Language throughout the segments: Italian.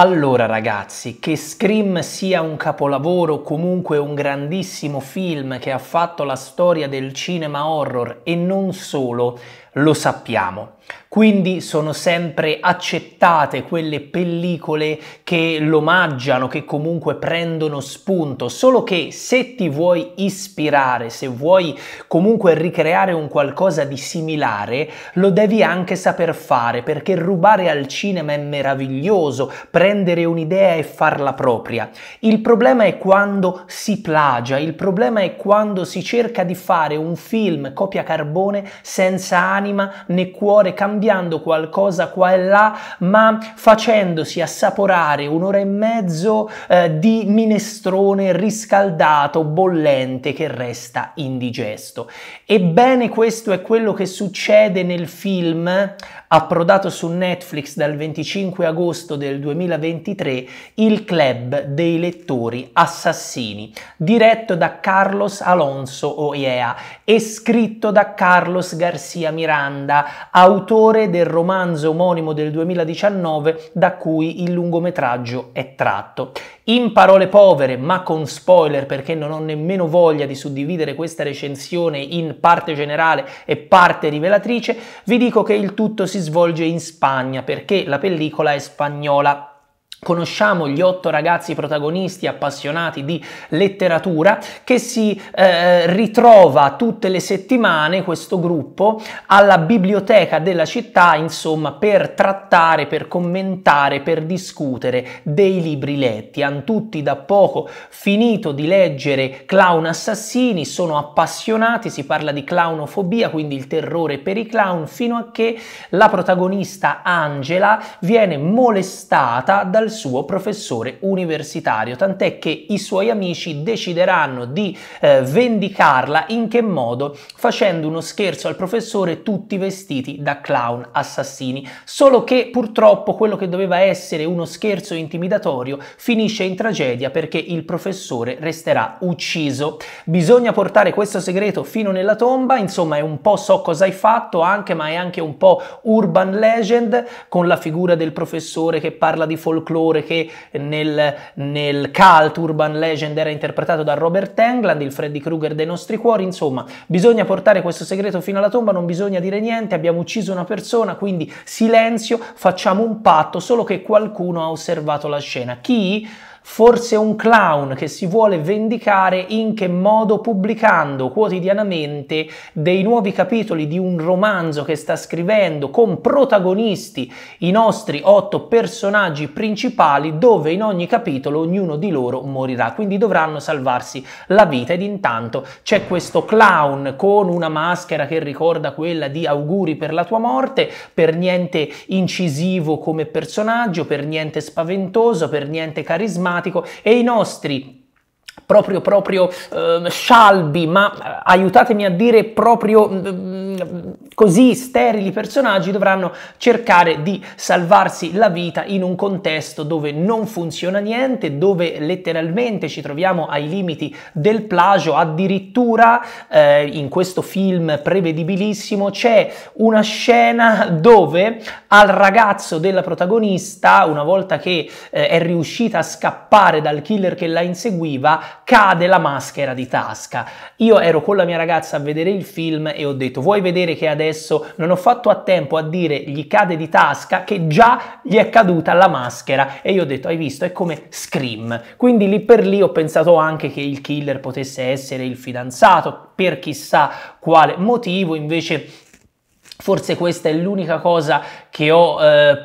Allora ragazzi, che Scream sia un capolavoro, comunque un grandissimo film che ha fatto la storia del cinema horror e non solo, lo sappiamo. Quindi sono sempre accettate quelle pellicole che l'omaggiano, che comunque prendono spunto, solo che se ti vuoi ispirare, se vuoi comunque ricreare un qualcosa di similare, lo devi anche saper fare, perché rubare al cinema è meraviglioso, prendere un'idea e farla propria. Il problema è quando si plagia, il problema è quando si cerca di fare un film copia carbone senza anima anima né cuore, cambiando qualcosa qua e là, ma facendosi assaporare un'ora e mezzo eh, di minestrone riscaldato, bollente, che resta indigesto. Ebbene, questo è quello che succede nel film approdato su Netflix dal 25 agosto del 2023, Il Club dei Lettori Assassini, diretto da Carlos Alonso Oiea e scritto da Carlos García Miranda Miranda, autore del romanzo omonimo del 2019 da cui il lungometraggio è tratto. In parole povere, ma con spoiler perché non ho nemmeno voglia di suddividere questa recensione in parte generale e parte rivelatrice, vi dico che il tutto si svolge in Spagna perché la pellicola è spagnola. Conosciamo gli otto ragazzi protagonisti appassionati di letteratura che si eh, ritrova tutte le settimane questo gruppo alla biblioteca della città, insomma, per trattare, per commentare, per discutere dei libri letti. Hanno tutti da poco finito di leggere Clown Assassini, sono appassionati, si parla di clownofobia, quindi il terrore per i clown, fino a che la protagonista Angela viene molestata dal dal suo professore universitario, tant'è che i suoi amici decideranno di eh, vendicarla in che modo? Facendo uno scherzo al professore tutti vestiti da clown assassini, solo che purtroppo quello che doveva essere uno scherzo intimidatorio finisce in tragedia perché il professore resterà ucciso. Bisogna portare questo segreto fino nella tomba, insomma è un po' so cosa hai fatto anche, ma è anche un po' urban legend con la figura del professore che parla di folklore colore che nel, nel cult Urban Legend era interpretato da Robert England, il Freddy Krueger dei nostri cuori, insomma bisogna portare questo segreto fino alla tomba, non bisogna dire niente, abbiamo ucciso una persona, quindi silenzio, facciamo un patto, solo che qualcuno ha osservato la scena. Chi? forse un clown che si vuole vendicare in che modo pubblicando quotidianamente dei nuovi capitoli di un romanzo che sta scrivendo con protagonisti i nostri otto personaggi principali dove in ogni capitolo ognuno di loro morirà, quindi dovranno salvarsi la vita ed intanto c'è questo clown con una maschera che ricorda quella di auguri per la tua morte, per niente incisivo come personaggio, per niente spaventoso, per niente carismatico automatico e i nostri proprio proprio eh, scialbi, ma eh, aiutatemi a dire proprio eh, Così sterili personaggi dovranno cercare di salvarsi la vita in un contesto dove non funziona niente, dove letteralmente ci troviamo ai limiti del plagio, addirittura eh, in questo film prevedibilissimo c'è una scena dove al ragazzo della protagonista, una volta che eh, è riuscita a scappare dal killer che la inseguiva, cade la maschera di tasca. Io ero con la mia ragazza a vedere il film e ho detto "Vuoi vedere che adesso stesso, non ho fatto a tempo a dire gli cade di tasca che già gli è caduta la maschera e io ho detto hai visto è come Scream, quindi lì per lì ho pensato anche che il killer potesse essere il fidanzato per chissà quale motivo, invece forse questa è l'unica cosa che ho... Eh,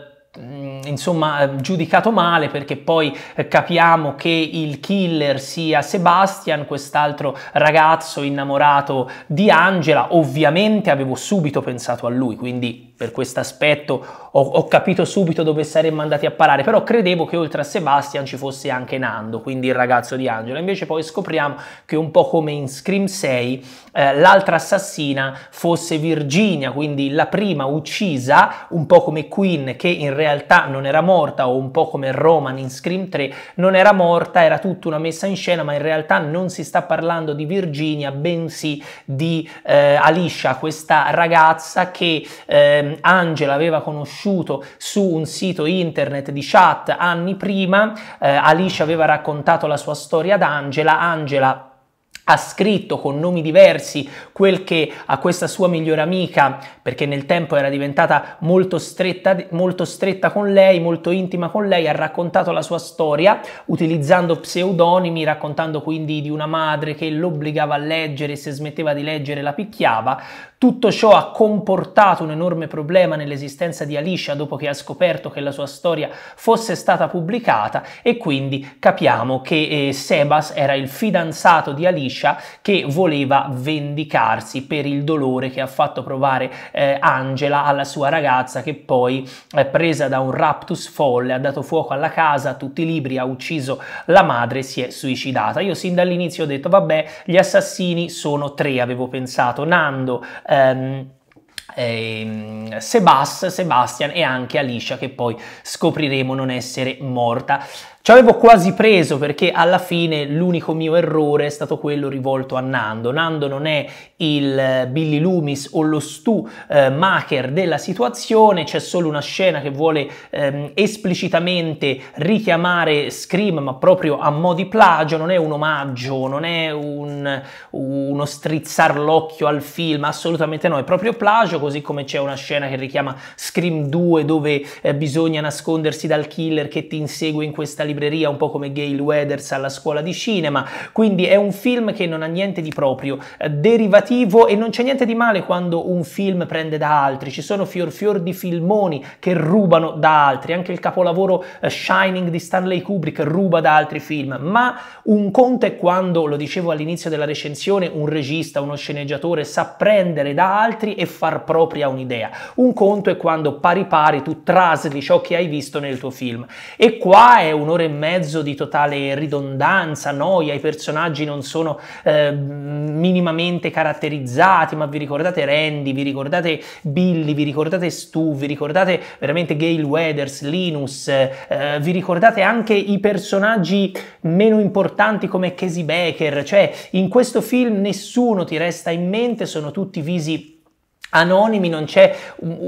Ehm, insomma giudicato male perché poi eh, capiamo che il killer sia Sebastian, quest'altro ragazzo innamorato di Angela, ovviamente avevo subito pensato a lui, quindi per questo aspetto ho, ho, capito subito dove saremmo andati a parare, però credevo che oltre a Sebastian ci fosse anche Nando, quindi il ragazzo di Angela. Invece poi scopriamo che un po' come in Scream 6 eh, l'altra assassina fosse Virginia, quindi la prima uccisa, un po' come Queen che in realtà non era morta o un po' come Roman in Scream 3 non era morta, era tutta una messa in scena, ma in realtà non si sta parlando di Virginia, bensì di eh, Alicia, questa ragazza che eh, Angela aveva conosciuto su un sito internet di chat anni prima, eh, Alicia aveva raccontato la sua storia ad Angela, Angela ha scritto con nomi diversi quel che a questa sua migliore amica, perché nel tempo era diventata molto stretta, molto stretta con lei, molto intima con lei, ha raccontato la sua storia utilizzando pseudonimi, raccontando quindi di una madre che l'obbligava a leggere se smetteva di leggere la picchiava. Tutto ciò ha comportato un enorme problema nell'esistenza di Alicia dopo che ha scoperto che la sua storia fosse stata pubblicata e quindi capiamo che eh, Sebas era il fidanzato di Alicia che voleva vendicarsi per il dolore che ha fatto provare eh, Angela alla sua ragazza che poi eh, presa da un raptus folle ha dato fuoco alla casa, a tutti i libri, ha ucciso la madre e si è suicidata. Io sin dall'inizio ho detto vabbè gli assassini sono tre avevo pensato, Nando, ehm, ehm, Sebastian e anche Alicia che poi scopriremo non essere morta. Ci avevo quasi preso perché alla fine l'unico mio errore è stato quello rivolto a Nando. Nando non è il eh, Billy Loomis o lo Stu eh, Maker della situazione, c'è solo una scena che vuole ehm, esplicitamente richiamare Scream ma proprio a mo' di plagio, non è un omaggio, non è un, uno strizzar l'occhio al film, assolutamente no, è proprio plagio, così come c'è una scena che richiama Scream 2 dove eh, bisogna nascondersi dal killer che ti insegue in questa libertà libreria un po' come Gail Weathers alla scuola di cinema, quindi è un film che non ha niente di proprio, eh, derivativo e non c'è niente di male quando un film prende da altri, ci sono fior fior di filmoni che rubano da altri, anche il capolavoro eh, Shining di Stanley Kubrick ruba da altri film, ma un conto è quando, lo dicevo all'inizio della recensione, un regista, uno sceneggiatore sa prendere da altri e far propria un'idea, un conto è quando pari pari tu trasli ciò che hai visto nel tuo film e qua è un'ora un'ora e mezzo di totale ridondanza, noia, i personaggi non sono eh, minimamente caratterizzati, ma vi ricordate Randy, vi ricordate Billy, vi ricordate Stu, vi ricordate veramente Gail Weathers, Linus, eh, vi ricordate anche i personaggi meno importanti come Casey Baker, cioè in questo film nessuno ti resta in mente, sono tutti visi anonimi, non c'è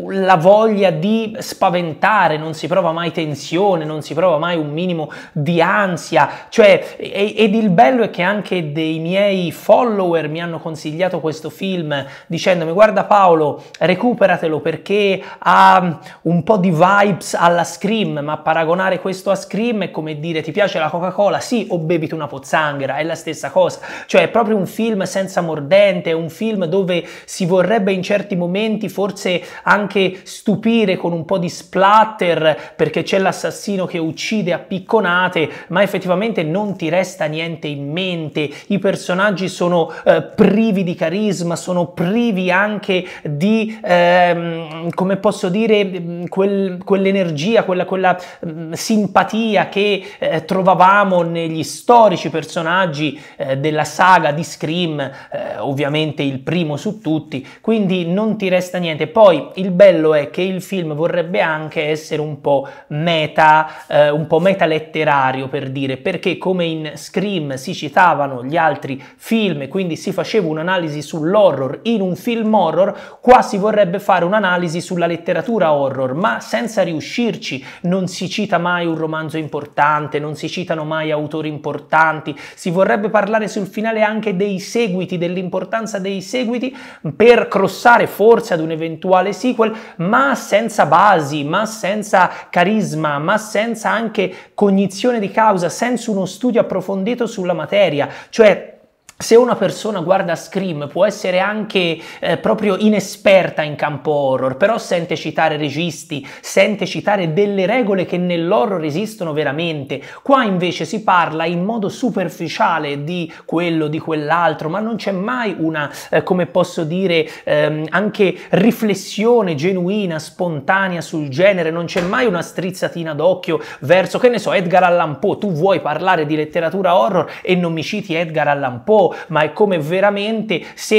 la voglia di spaventare, non si prova mai tensione, non si prova mai un minimo di ansia, cioè, ed il bello è che anche dei miei follower mi hanno consigliato questo film dicendomi guarda Paolo, recuperatelo perché ha un po' di vibes alla Scream, ma paragonare questo a Scream è come dire ti piace la Coca-Cola? Sì, o beviti una pozzanghera, è la stessa cosa, cioè è proprio un film senza mordente, è un film dove si vorrebbe in certi certi momenti forse anche stupire con un po' di splatter perché c'è l'assassino che uccide a picconate, ma effettivamente non ti resta niente in mente. I personaggi sono eh, privi di carisma, sono privi anche di, ehm, come posso dire, quel, quell'energia, quella, quella mm, simpatia che eh, trovavamo negli storici personaggi eh, della saga di Scream, eh, ovviamente il primo su tutti. Quindi non non ti resta niente. Poi il bello è che il film vorrebbe anche essere un po' meta, eh, un po' meta letterario per dire, perché come in Scream si citavano gli altri film, quindi si faceva un'analisi sull'horror in un film horror, qua si vorrebbe fare un'analisi sulla letteratura horror, ma senza riuscirci, non si cita mai un romanzo importante, non si citano mai autori importanti, si vorrebbe parlare sul finale anche dei seguiti, dell'importanza dei seguiti per crossare forse ad un eventuale sequel, ma senza basi, ma senza carisma, ma senza anche cognizione di causa, senza uno studio approfondito sulla materia. Cioè, se una persona guarda Scream può essere anche eh, proprio inesperta in campo horror, però sente citare registi, sente citare delle regole che nell'horror esistono veramente. Qua invece si parla in modo superficiale di quello, di quell'altro, ma non c'è mai una, eh, come posso dire, ehm, anche riflessione genuina, spontanea sul genere, non c'è mai una strizzatina d'occhio verso, che ne so, Edgar Allan Poe, tu vuoi parlare di letteratura horror e non mi citi Edgar Allan Poe Oh, ma è come veramente se,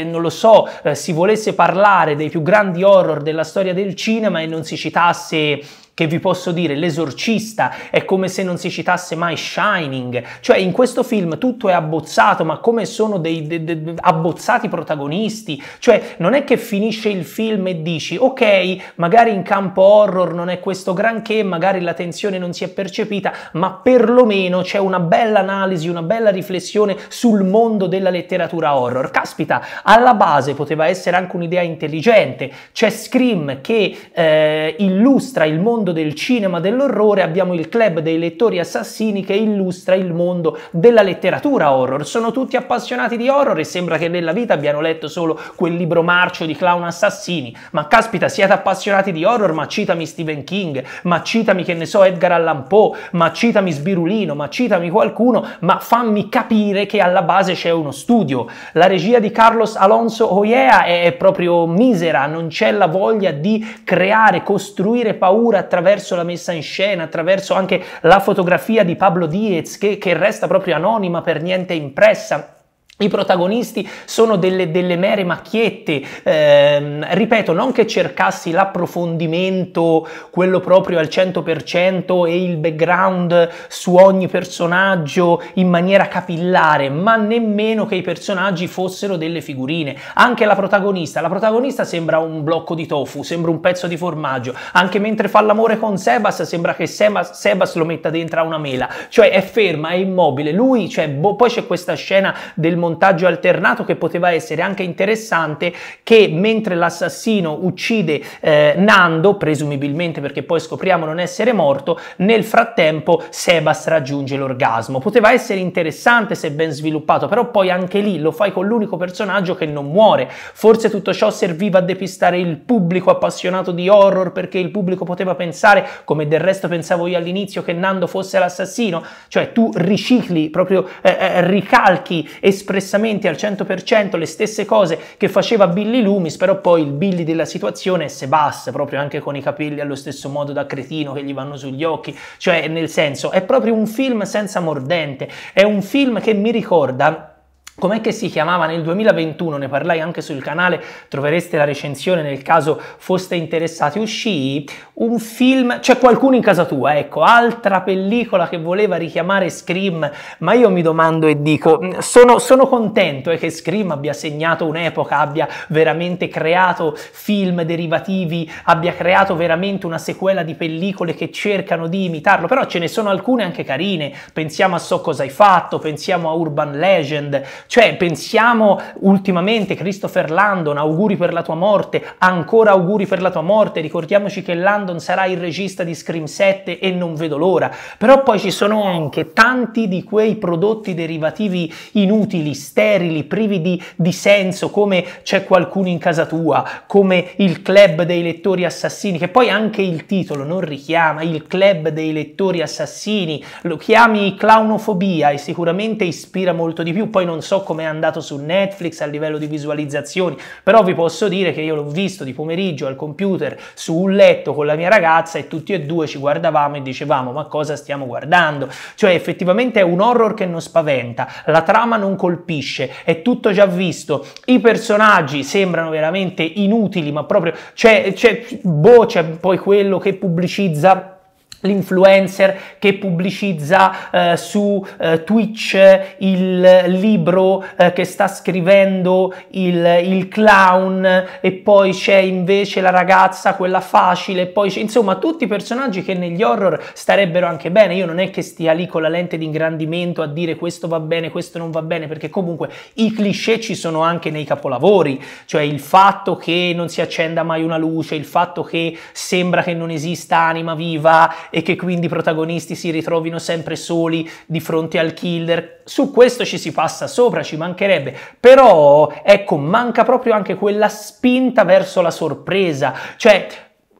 eh, non lo so, eh, si volesse parlare dei più grandi horror della storia del cinema e non si citasse che vi posso dire, l'esorcista è come se non si citasse mai Shining, cioè in questo film tutto è abbozzato, ma come sono dei de, de, abbozzati protagonisti, cioè non è che finisce il film e dici ok, magari in campo horror non è questo granché, magari la tensione non si è percepita, ma perlomeno c'è una bella analisi, una bella riflessione sul mondo della letteratura horror. Caspita, alla base poteva essere anche un'idea intelligente, c'è Scream che eh, illustra il mondo mondo del cinema dell'orrore abbiamo il club dei lettori assassini che illustra il mondo della letteratura horror. Sono tutti appassionati di horror e sembra che nella vita abbiano letto solo quel libro marcio di clown assassini. Ma caspita, siete appassionati di horror, ma citami Stephen King, ma citami che ne so Edgar Allan Poe, ma citami Sbirulino, ma citami qualcuno, ma fammi capire che alla base c'è uno studio. La regia di Carlos Alonso Oyea è proprio misera, non c'è la voglia di creare, costruire paura, attraverso la messa in scena, attraverso anche la fotografia di Pablo Diez che, che resta proprio anonima, per niente impressa i protagonisti sono delle, delle mere macchiette, eh, ripeto, non che cercassi l'approfondimento, quello proprio al 100% e il background su ogni personaggio in maniera capillare, ma nemmeno che i personaggi fossero delle figurine. Anche la protagonista, la protagonista sembra un blocco di tofu, sembra un pezzo di formaggio, anche mentre fa l'amore con Sebas sembra che Sebas, Sebas lo metta dentro a una mela, cioè è ferma, è immobile, lui, cioè, boh, poi c'è questa scena del mondo montaggio alternato che poteva essere anche interessante che mentre l'assassino uccide eh, Nando, presumibilmente perché poi scopriamo non essere morto, nel frattempo Sebas raggiunge l'orgasmo. Poteva essere interessante se ben sviluppato, però poi anche lì lo fai con l'unico personaggio che non muore. Forse tutto ciò serviva a depistare il pubblico appassionato di horror perché il pubblico poteva pensare, come del resto pensavo io all'inizio, che Nando fosse l'assassino, cioè tu ricicli, proprio eh, eh ricalchi espressioni espressamente al 100% le stesse cose che faceva Billy Loomis, però poi il Billy della situazione è Sebastian, proprio anche con i capelli allo stesso modo da cretino che gli vanno sugli occhi, cioè nel senso è proprio un film senza mordente, è un film che mi ricorda Com'è che si chiamava nel 2021? Ne parlai anche sul canale, trovereste la recensione nel caso foste interessati. Uscì un film, c'è qualcuno in casa tua, ecco, altra pellicola che voleva richiamare Scream, ma io mi domando e dico, mm, sono, sono contento eh, che Scream abbia segnato un'epoca, abbia veramente creato film derivativi, abbia creato veramente una sequela di pellicole che cercano di imitarlo, però ce ne sono alcune anche carine, pensiamo a So cosa hai fatto, pensiamo a Urban Legend, cioè, pensiamo ultimamente Christopher Landon, auguri per la tua morte, ancora auguri per la tua morte, ricordiamoci che Landon sarà il regista di Scream 7 e non vedo l'ora. Però poi ci sono anche tanti di quei prodotti derivativi inutili, sterili, privi di, di senso, come c'è qualcuno in casa tua, come il club dei lettori assassini, che poi anche il titolo non richiama, il club dei lettori assassini, lo chiami clownofobia e sicuramente ispira molto di più, poi non so so com'è andato su Netflix a livello di visualizzazioni, però vi posso dire che io l'ho visto di pomeriggio al computer su un letto con la mia ragazza e tutti e due ci guardavamo e dicevamo ma cosa stiamo guardando? Cioè effettivamente è un horror che non spaventa, la trama non colpisce, è tutto già visto, i personaggi sembrano veramente inutili, ma proprio c'è, c'è boh, c'è poi quello che pubblicizza l'influencer che pubblicizza eh, su eh, Twitch il libro eh, che sta scrivendo il, il, clown e poi c'è invece la ragazza quella facile poi c'è insomma tutti i personaggi che negli horror starebbero anche bene io non è che stia lì con la lente di ingrandimento a dire questo va bene questo non va bene perché comunque i cliché ci sono anche nei capolavori cioè il fatto che non si accenda mai una luce il fatto che sembra che non esista anima viva e che quindi i protagonisti si ritrovino sempre soli di fronte al killer. Su questo ci si passa sopra, ci mancherebbe, però ecco, manca proprio anche quella spinta verso la sorpresa, cioè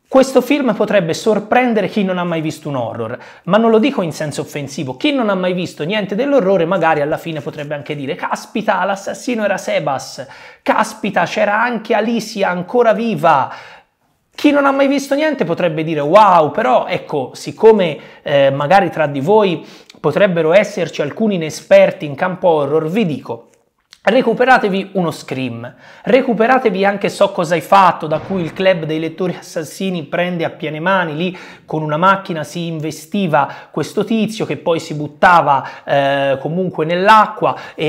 questo film potrebbe sorprendere chi non ha mai visto un horror, ma non lo dico in senso offensivo. Chi non ha mai visto niente dell'orrore magari alla fine potrebbe anche dire caspita, l'assassino era Sebas, caspita, c'era anche Alicia ancora viva, chi non ha mai visto niente potrebbe dire wow, però ecco, siccome eh, magari tra di voi potrebbero esserci alcuni inesperti in campo horror, vi dico, Recuperatevi uno scrim, recuperatevi anche So cosa hai fatto, da cui il club dei lettori assassini prende a piene mani, lì con una macchina si investiva questo tizio che poi si buttava eh, comunque nell'acqua e,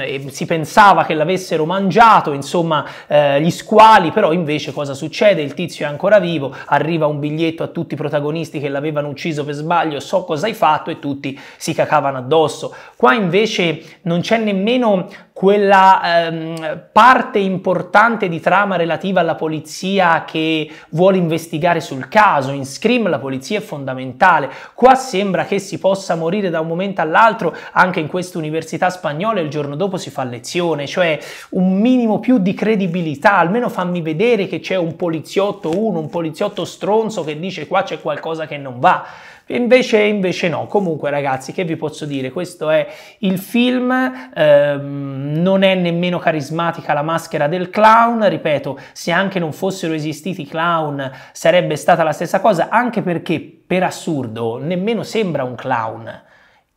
e, e, si pensava che l'avessero mangiato, insomma eh, gli squali, però invece cosa succede? Il tizio è ancora vivo, arriva un biglietto a tutti i protagonisti che l'avevano ucciso per sbaglio, So cosa hai fatto e tutti si cacavano addosso. Qua invece non c'è nemmeno quella ehm, parte importante di trama relativa alla polizia che vuole investigare sul caso. In Scream la polizia è fondamentale. Qua sembra che si possa morire da un momento all'altro, anche in questa università spagnola il giorno dopo si fa lezione, cioè un minimo più di credibilità, almeno fammi vedere che c'è un poliziotto uno, un poliziotto stronzo che dice qua c'è qualcosa che non va. Invece, invece no. Comunque, ragazzi, che vi posso dire? Questo è il film, ehm, non è nemmeno carismatica la maschera del clown. Ripeto, se anche non fossero esistiti i clown, sarebbe stata la stessa cosa, anche perché per assurdo nemmeno sembra un clown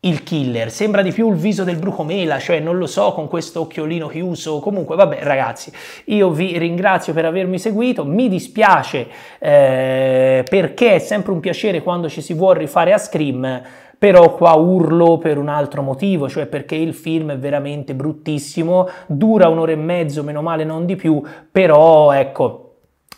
il killer, sembra di più il viso del brucomela, cioè non lo so con questo occhiolino chiuso, comunque vabbè ragazzi, io vi ringrazio per avermi seguito, mi dispiace eh, perché è sempre un piacere quando ci si vuole rifare a Scream, però qua urlo per un altro motivo, cioè perché il film è veramente bruttissimo, dura un'ora e mezzo, meno male non di più, però ecco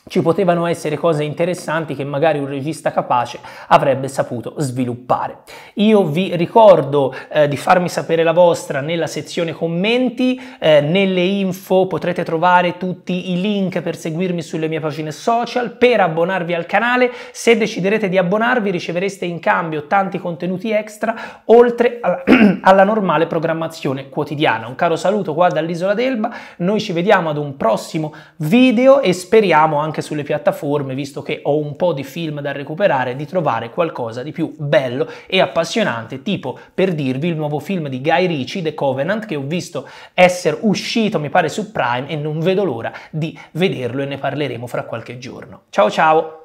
ci potevano essere cose interessanti che magari un regista capace avrebbe saputo sviluppare. Io vi ricordo eh, di farmi sapere la vostra nella sezione commenti, eh, nelle info potrete trovare tutti i link per seguirmi sulle mie pagine social, per abbonarvi al canale, se deciderete di abbonarvi ricevereste in cambio tanti contenuti extra oltre alla, alla normale programmazione quotidiana. Un caro saluto qua dall'isola d'Elba, noi ci vediamo ad un prossimo video e speriamo anche anche sulle piattaforme, visto che ho un po' di film da recuperare, di trovare qualcosa di più bello e appassionante, tipo per dirvi il nuovo film di Guy Ricci, The Covenant, che ho visto essere uscito, mi pare, su Prime e non vedo l'ora di vederlo e ne parleremo fra qualche giorno. Ciao ciao!